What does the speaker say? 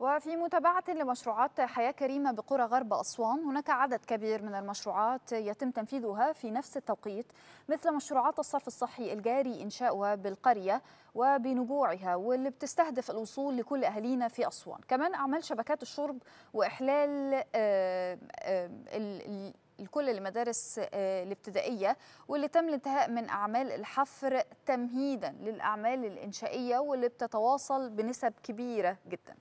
وفي متابعة لمشروعات حياة كريمة بقرى غرب أسوان هناك عدد كبير من المشروعات يتم تنفيذها في نفس التوقيت مثل مشروعات الصرف الصحي الجاري إنشاؤها بالقرية وبنبوعها واللي بتستهدف الوصول لكل أهالينا في أسوان كمان أعمال شبكات الشرب وإحلال آه، آه، الكل المدارس آه، الابتدائية واللي تم الانتهاء من أعمال الحفر تمهيدا للأعمال الإنشائية واللي بتتواصل بنسب كبيرة جداً